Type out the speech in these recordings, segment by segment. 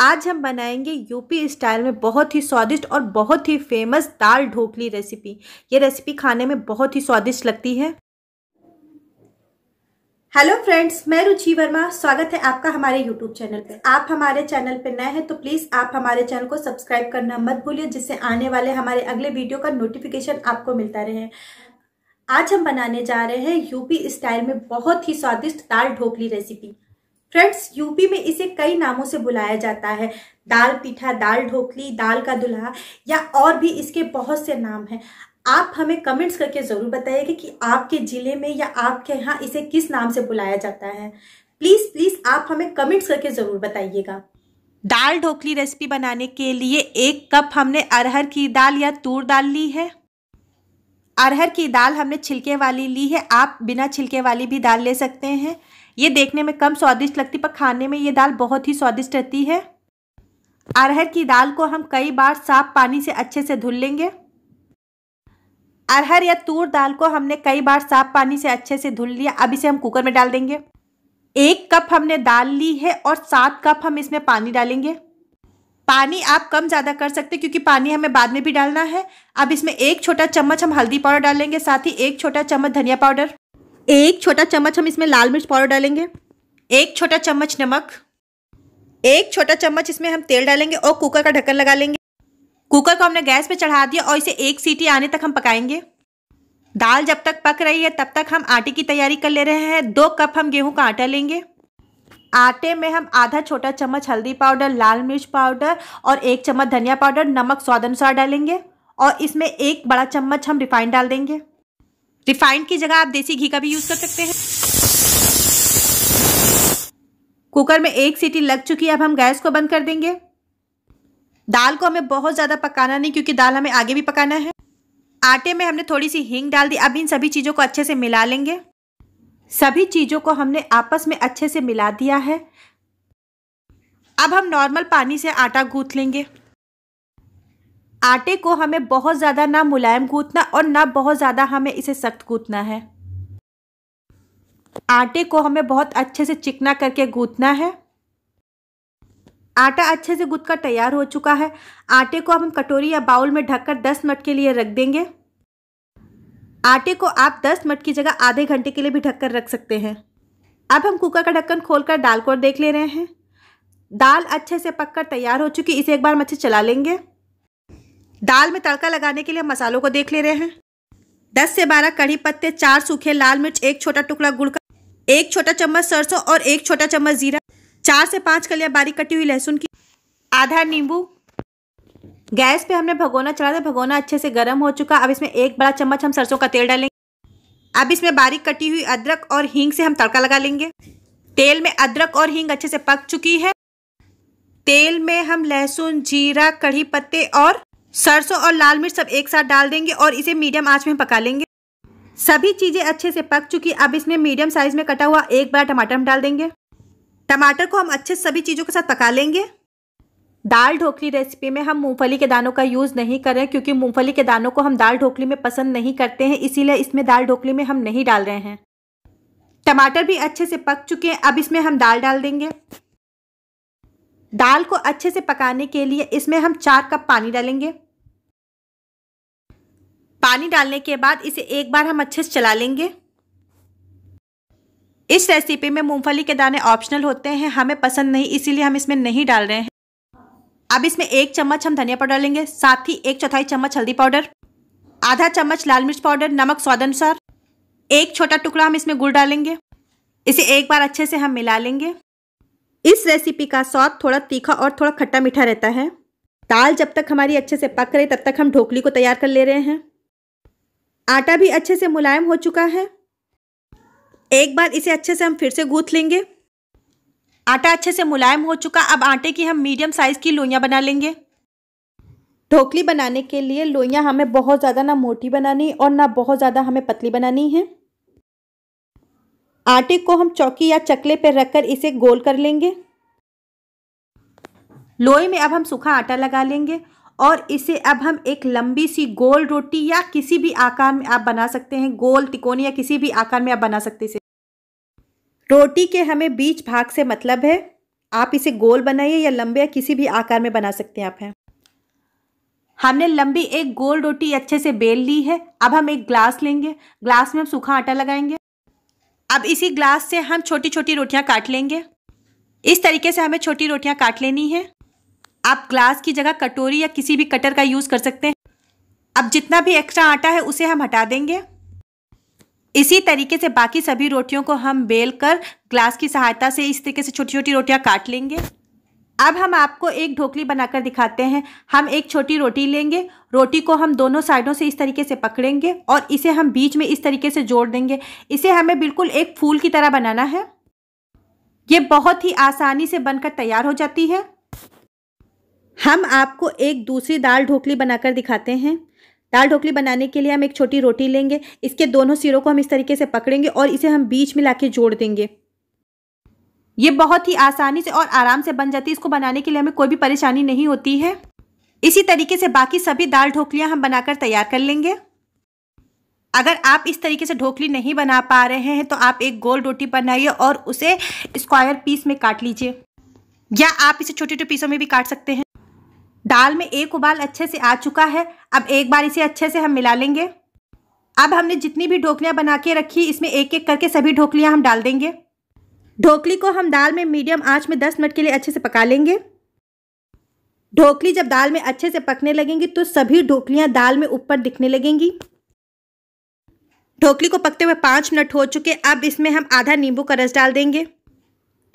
आज हम बनाएंगे यूपी स्टाइल में बहुत ही स्वादिष्ट और बहुत ही फेमस दाल ढोकली रेसिपी ये रेसिपी खाने में बहुत ही स्वादिष्ट लगती है हेलो फ्रेंड्स मैं रुचि वर्मा स्वागत है आपका हमारे यूट्यूब चैनल पे आप हमारे चैनल पे नए हैं तो प्लीज़ आप हमारे चैनल को सब्सक्राइब करना मत भूलिए जिससे आने वाले हमारे अगले वीडियो का नोटिफिकेशन आपको मिलता रहे आज हम बनाने जा रहे हैं यूपी स्टाइल में बहुत ही स्वादिष्ट dal dhokli recipe friends UP में इसे कई नामों से बुलाया जाता है दाल पीठा दाल ढोकली दाल का दुल्हा या और भी इसके बहुत से नाम हैं आप हमें कमेंट्स करके ज़रूर बताइएगा कि आपके ज़िले में या आपके यहाँ इसे किस नाम से बुलाया जाता है प्लीज़ प्लीज़ आप हमें कमेंट्स करके ज़रूर बताइएगा दाल ढोकली रेसिपी बनाने के लिए एक कप हमने अरहर की दाल या तूर दाल ली है अरहर की दाल हमने छिलके वाली ली है आप बिना छिलके वाली भी दाल ले सकते हैं ये देखने में कम स्वादिष्ट लगती पर खाने में ये दाल बहुत ही स्वादिष्ट रहती है अरहर की दाल को हम कई बार साफ पानी से अच्छे से धुल लेंगे अरहर या तूर दाल को हमने कई बार साफ पानी से अच्छे से धुल लिया अब इसे हम कुकर में डाल देंगे एक कप हमने दाल ली है और सात कप हम इसमें पानी डालेंगे पानी आप कम ज़्यादा कर सकते हैं क्योंकि पानी हमें बाद में भी डालना है अब इसमें एक छोटा चम्मच हम हल्दी पाउडर डालेंगे साथ ही एक छोटा चम्मच धनिया पाउडर एक छोटा चम्मच हम इसमें लाल मिर्च पाउडर डालेंगे एक छोटा चम्मच नमक एक छोटा चम्मच इसमें हम तेल डालेंगे और कुकर का ढक्कन लगा लेंगे कुकर को हमने गैस पे चढ़ा दिया और इसे एक सीटी आने तक हम पकाएंगे दाल जब तक पक रही है तब तक हम आटे की तैयारी कर ले रहे हैं दो कप हम गेहूं का आटा लेंगे आटे में हम आधा छोटा चम्मच हल्दी पाउडर लाल मिर्च पाउडर और एक चम्मच धनिया पाउडर नमक स्वाद अनुसार डालेंगे और इसमें एक बड़ा चम्मच हम रिफाइंड डाल देंगे रिफाइंड की जगह आप देसी घी का भी यूज़ कर सकते हैं कुकर में एक सीटी लग चुकी है अब हम गैस को बंद कर देंगे दाल को हमें बहुत ज़्यादा पकाना नहीं क्योंकि दाल हमें आगे भी पकाना है आटे में हमने थोड़ी सी हींग डाल दी अब इन सभी चीज़ों को अच्छे से मिला लेंगे सभी चीज़ों को हमने आपस में अच्छे से मिला दिया है अब हम नॉर्मल पानी से आटा गूंथ लेंगे आटे को हमें बहुत ज़्यादा ना मुलायम गूँथना और ना बहुत ज़्यादा हमें इसे सख्त कूदना है आटे को हमें बहुत अच्छे से चिकना करके गूंथना है आटा अच्छे से गूँथ कर तैयार हो चुका है आटे को हम कटोरी या बाउल में ढककर 10 मिनट के लिए रख देंगे आटे को आप 10 मिनट की जगह आधे घंटे के लिए भी ढककर रख सकते हैं अब हम कुकर का ढक्कन खोलकर दाल को देख ले रहे हैं दाल अच्छे से पककर तैयार हो चुकी इसे एक बार हम अच्छे चला लेंगे दाल में तड़का लगाने के लिए मसालों को देख ले रहे हैं दस से बारह कड़ी पत्ते चार सूखे लाल मिर्च एक छोटा टुकड़ा गुड़ का एक छोटा चम्मच सरसों और एक छोटा चम्मच जीरा चार से पांच कलिया बारीक कटी हुई लहसुन की आधा नींबू गैस पे हमने भगोना चढ़ा था भगोना अच्छे से गर्म हो चुका अब इसमें एक बड़ा चम्मच हम सरसों का तेल डालेंगे अब इसमें बारीक कटी हुई अदरक और हींग से हम तड़का लगा लेंगे तेल में अदरक और हींग अच्छे से पक चुकी है तेल में हम लहसुन जीरा कढ़ी पत्ते और सरसों और लाल मिर्च सब एक साथ डाल देंगे और इसे मीडियम आंच में पका लेंगे सभी चीज़ें अच्छे से पक चुकी अब इसमें मीडियम साइज में कटा हुआ एक बड़ा टमाटर हम डाल देंगे टमाटर को हम अच्छे सभी चीज़ों के साथ पका लेंगे दाल ढोकली रेसिपी में हम मूंगफली के दानों का यूज़ नहीं कर रहे हैं क्योंकि मूंगफली के दानों को हम दाल ढोकली में पसंद नहीं करते हैं इसीलिए इसमें दाल ढोकली में हम नहीं डाल रहे हैं टमाटर भी अच्छे से पक चुके हैं अब इसमें हम दाल डाल देंगे दाल को अच्छे से पकाने के लिए इसमें हम चार कप पानी डालेंगे पानी डालने के बाद इसे एक बार हम अच्छे से चला लेंगे इस रेसिपी में मूंगफली के दाने ऑप्शनल होते हैं हमें पसंद नहीं इसीलिए हम इसमें नहीं डाल रहे हैं अब इसमें एक चम्मच हम धनिया पाउडर लेंगे साथ ही एक चौथाई चम्मच हल्दी पाउडर आधा चम्मच लाल मिर्च पाउडर नमक स्वाद अनुसार एक छोटा टुकड़ा हम इसमें गुड़ डालेंगे इसे एक बार अच्छे से हम मिला लेंगे इस रेसिपी का स्वाद थोड़ा तीखा और थोड़ा खट्टा मीठा रहता है दाल जब तक हमारी अच्छे से पक रही तब तक हम ढोकली को तैयार कर ले रहे हैं आटा भी अच्छे से मुलायम हो चुका है एक बार इसे अच्छे से हम फिर से गूथ लेंगे आटा अच्छे से मुलायम हो चुका अब आटे की हम मीडियम साइज़ की लोइयाँ बना लेंगे ढोकली बनाने के लिए लोइयाँ हमें बहुत ज़्यादा ना मोटी बनानी और ना बहुत ज़्यादा हमें पतली बनानी है आटे को हम चौकी या चकले पर रखकर इसे गोल कर लेंगे लोई में अब हम सूखा आटा लगा लेंगे और इसे अब हम एक लंबी सी गोल रोटी या किसी भी आकार में आप बना सकते हैं गोल तिकोनी या किसी भी आकार में आप बना सकते हैं रोटी के हमें बीच भाग से मतलब है आप इसे गोल बनाइए या लंबे या किसी भी आकार में बना सकते हैं आप हैं हमने लंबी एक गोल रोटी अच्छे से बेल ली है अब हम एक ग्लास लेंगे ग्लास में हम सूखा आटा लगाएंगे अब इसी ग्लास से हम छोटी छोटी रोटियां काट लेंगे इस तरीके से हमें छोटी रोटियां काट लेनी है आप ग्लास की जगह कटोरी या किसी भी कटर का यूज़ कर सकते हैं अब जितना भी एक्स्ट्रा आटा है उसे हम हटा देंगे इसी तरीके से बाकी सभी रोटियों को हम बेल कर ग्लास की सहायता से इस तरीके से छोटी छोटी रोटियां काट लेंगे अब हम आपको एक ढोकली बनाकर दिखाते हैं हम एक छोटी रोटी लेंगे रोटी को हम दोनों साइडों से इस तरीके से पकड़ेंगे और इसे हम बीच में इस तरीके से जोड़ देंगे इसे हमें बिल्कुल एक फूल की तरह बनाना है ये बहुत ही आसानी से बनकर तैयार हो जाती है हम आपको एक दूसरी दाल ढोकली बनाकर दिखाते हैं दाल ढोकली बनाने के लिए हम एक छोटी रोटी लेंगे इसके दोनों सिरों को हम इस तरीके से पकड़ेंगे और इसे हम बीच में ला जोड़ देंगे ये बहुत ही आसानी से और आराम से बन जाती है इसको बनाने के लिए हमें कोई भी परेशानी नहीं होती है इसी तरीके से बाकी सभी दाल ढोकलियाँ हम बनाकर तैयार कर लेंगे अगर आप इस तरीके से ढोकली नहीं बना पा रहे हैं तो आप एक गोल रोटी बनाइए और उसे स्क्वायर पीस में काट लीजिए या आप इसे छोटे छोटे पीसों में भी काट सकते हैं दाल में एक उबाल अच्छे से आ चुका है अब एक बार इसे अच्छे से हम मिला लेंगे अब हमने जितनी भी ढोकलियाँ बना के रखी इसमें एक एक करके सभी ढोकलियाँ हम डाल देंगे ढोकली को हम दाल में मीडियम आंच में 10 मिनट के लिए अच्छे से पका लेंगे ढोकली जब दाल में अच्छे से पकने लगेंगी तो सभी ढोकलियाँ दाल में ऊपर दिखने लगेंगी ढोकली को पकते हुए पाँच मिनट हो चुके अब इसमें हम आधा नींबू का रस डाल देंगे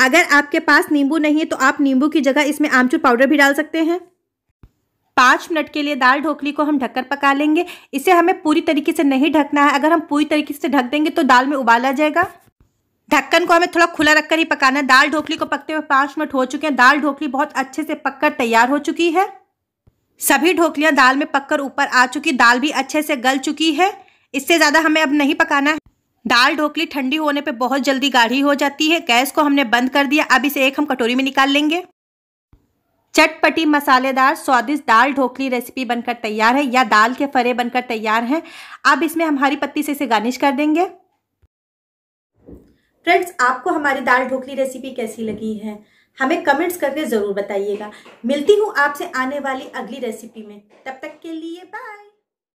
अगर आपके पास नींबू नहीं है तो आप नींबू की जगह इसमें आमचूर पाउडर भी डाल सकते हैं पाँच मिनट के लिए दाल ढोकली को हम ढककर पका लेंगे इसे हमें पूरी तरीके से नहीं ढकना है अगर हम पूरी तरीके से ढक देंगे तो दाल में उबाला जाएगा ढक्कन को हमें थोड़ा खुला रखकर ही पकाना है दाल ढोकली को पकते हुए पाँच मिनट हो चुके हैं दाल ढोकली बहुत अच्छे से पककर तैयार हो चुकी है सभी ढोकलियाँ दाल में पककर ऊपर आ चुकी दाल भी अच्छे से गल चुकी है इससे ज़्यादा हमें अब नहीं पकाना है दाल ढोकली ठंडी होने पर बहुत जल्दी गाढ़ी हो जाती है गैस को हमने बंद कर दिया अब इसे एक हम कटोरी में निकाल लेंगे चटपटी मसालेदार स्वादिष्ट दाल ढोकली रेसिपी बनकर तैयार है या दाल के फरे बनकर तैयार हैं अब इसमें हम हरी पत्ती से इसे गार्निश कर देंगे फ्रेंड्स आपको हमारी दाल ढोकली रेसिपी कैसी लगी है हमें कमेंट्स करके ज़रूर बताइएगा मिलती हूँ आपसे आने वाली अगली रेसिपी में तब तक के लिए बाय